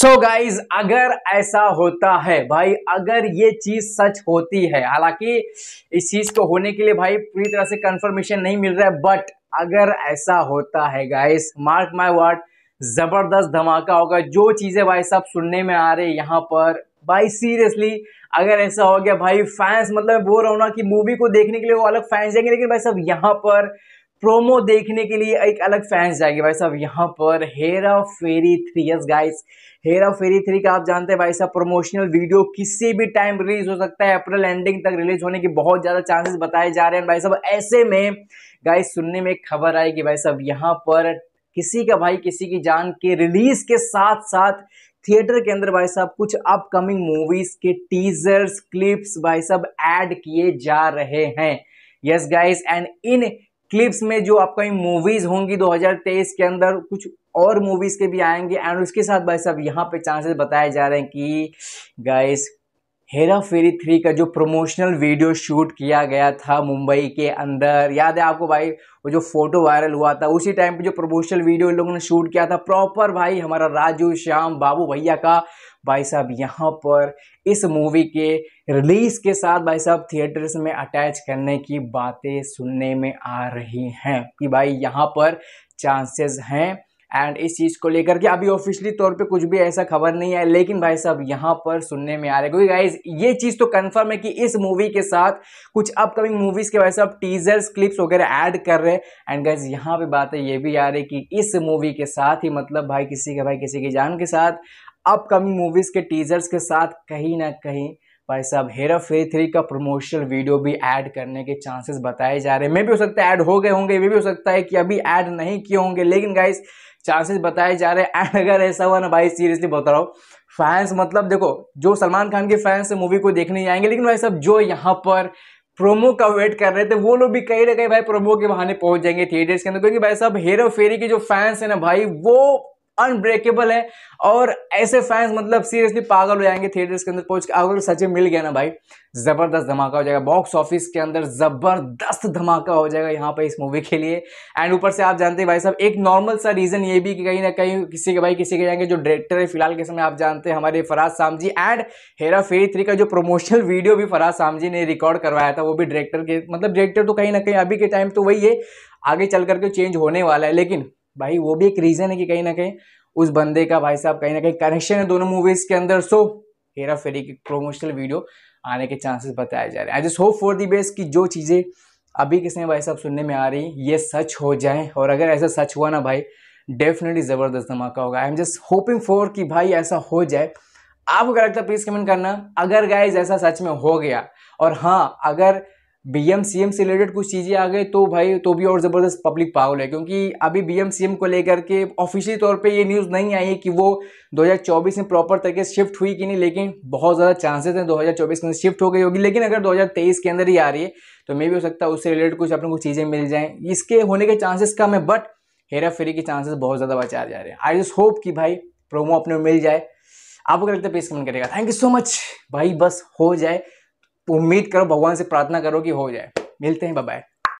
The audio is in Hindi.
सो so गाइज अगर ऐसा होता है भाई अगर ये चीज सच होती है हालांकि इस चीज को होने के लिए भाई पूरी तरह से कंफर्मेशन नहीं मिल रहा है बट अगर ऐसा होता है गाइस मार्क माय वर्ड जबरदस्त धमाका होगा जो चीजें भाई साहब सुनने में आ रही यहाँ पर भाई सीरियसली अगर ऐसा हो गया भाई फैंस मतलब बोल रहा हूँ ना कि मूवी को देखने के लिए वो अलग फैंस जाएंगे लेकिन भाई साहब यहाँ पर प्रोमो देखने के लिए एक अलग फैंस जाएंगे भाई साहब यहाँ पर Hera Pheri three yes guys Hera Pheri three का आप जानते हैं भाई साहब प्रमोशनल वीडियो किसी भी टाइम रिलीज हो सकता है अप्रैल एंडिंग तक रिलीज होने की बहुत ज़्यादा चांसेस बताए जा रहे हैं भाई साहब ऐसे में गाइस सुनने में खबर आई कि भाई साहब यहाँ पर किसी का भाई किसी की जान के रिलीज के साथ साथ थिएटर के अंदर भाई साहब कुछ अपकमिंग मूवीज के टीजर्स क्लिप्स भाई साहब ऐड किए जा रहे हैं yes guys and in clips में जो अपकमिंग मूवीज़ होंगी 2023 के अंदर कुछ और मूवीज़ के भी आएंगे एंड उसके साथ भाई साहब यहाँ पे चांसेस बताए जा रहे हैं कि गाइस हेरा फेरी थ्री का जो प्रमोशनल वीडियो शूट किया गया था मुंबई के अंदर याद है आपको भाई वो जो फोटो वायरल हुआ था उसी टाइम पे जो प्रमोशनल वीडियो इन लोगों ने शूट किया था प्रॉपर भाई हमारा राजू श्याम बाबू भैया का भाई साहब यहाँ पर इस मूवी के रिलीज़ के साथ भाई साहब थिएटर्स में अटैच करने की बातें सुनने में आ रही हैं कि भाई यहाँ पर चांसेस हैं एंड इस चीज़ को लेकर के अभी ऑफिशियली तौर पे कुछ भी ऐसा खबर नहीं है लेकिन भाई साहब यहाँ पर सुनने में आ रहा है क्योंकि गाइज ये चीज़ तो कंफर्म है कि इस मूवी के साथ कुछ अपकमिंग मूवीज़ के भाई साहब टीजर्स क्लिप्स वगैरह ऐड कर रहे हैं एंड गाइज यहाँ पर बात है ये भी आ रही कि इस मूवी के साथ ही मतलब भाई किसी के भाई किसी की जान के साथ अपकमिंग मूवीज़ के टीजर्स के साथ कहीं ना कहीं भाई साहब हेरा फेरी थ्री का प्रमोशनल वीडियो भी ऐड करने के चांसेस बताए जा रहे हैं मे भी हो सकता है ऐड हो गए होंगे ये भी हो सकता है कि अभी ऐड नहीं किए होंगे लेकिन गाइस चांसेस बताए जा रहे हैं एंड अगर ऐसा हुआ ना भाई सीरियसली बता रहा हूँ फैंस मतलब देखो जो सलमान खान के फैंस मूवी को देखने जाएंगे लेकिन भाई सब जो यहाँ पर प्रोमो का वेट कर रहे थे वो लोग भी कहीं ना कहीं भाई प्रोमो के बहाने पहुंच जाएंगे थिएटर्स के अंदर क्योंकि भाई साहब हेरो फेरी के जो फैंस हैं ना भाई वो अनब्रेकेबल है और ऐसे फैंस मतलब सीरियसली पागल हो जाएंगे थिएटर्स के अंदर पहुंच के अगर सचिन मिल गया ना भाई ज़बरदस्त धमाका हो जाएगा बॉक्स ऑफिस के अंदर ज़बरदस्त धमाका हो जाएगा यहाँ पर इस मूवी के लिए एंड ऊपर से आप जानते हैं भाई साहब एक नॉर्मल सा रीज़न ये भी कि कहीं ना कहीं किसी के भाई किसी के जाएंगे जो डायरेक्टर है फिलहाल के समय आप जानते हैं हमारे फराज साम जी एंड हेरा फेरी थ्री का जो प्रमोशनल वीडियो भी फराज साम जी ने रिकॉर्ड करवाया था वो भी डायरेक्टर के मतलब डायरेक्टर तो कहीं ना कहीं अभी के टाइम तो वही है आगे चल करके चेंज होने वाला है लेकिन भाई वो भी एक रीज़न है कि कहीं ना कहीं उस बंदे का भाई साहब कहीं ना कहीं कनेक्शन है दोनों मूवीज़ के अंदर सो हेरा फेरी की प्रोमोशनल वीडियो आने के चांसेस बताए जा रहे हैं I just hope for the best कि जो चीज़ें अभी किसने भाई साहब सुनने में आ रही ये सच हो जाए और अगर ऐसा सच हुआ ना भाई डेफिनेटली ज़बरदस्त धमाका होगा I am just hoping for कि भाई ऐसा हो जाए आपको क्या लगता है प्लीज़ कमेंट करना अगर गाइज ऐसा सच में हो गया और हाँ अगर बीएम सीएम से रिलेटेड कुछ चीज़ें आ गई तो भाई तो भी और ज़बरदस्त पब्लिक पागल है क्योंकि अभी बीएम सीएम को लेकर के ऑफिशियल तौर पे ये न्यूज़ नहीं आई है कि वो 2024 में प्रॉपर तरीके से शिफ्ट हुई कि नहीं लेकिन बहुत ज़्यादा चांसेस हैं 2024 के अंदर शिफ्ट हो गई होगी लेकिन अगर 2023 के अंदर ही आ रही है तो मे भी हो सकता है उससे रिलेटेड कुछ अपने को चीज़ें मिल जाएँ इसके होने के चांसेस कम है बट हेरा फेरी के चांसेस बहुत ज़्यादा बचाए जा रहे हैं आई जस्ट होप कि भाई प्रोमो अपने मिल जाए आपको क्या लगता है प्लीज़ कमेंट करेगा थैंक यू सो मच भाई बस हो जाए उम्मीद करो भगवान से प्रार्थना करो कि हो जाए मिलते हैं बाय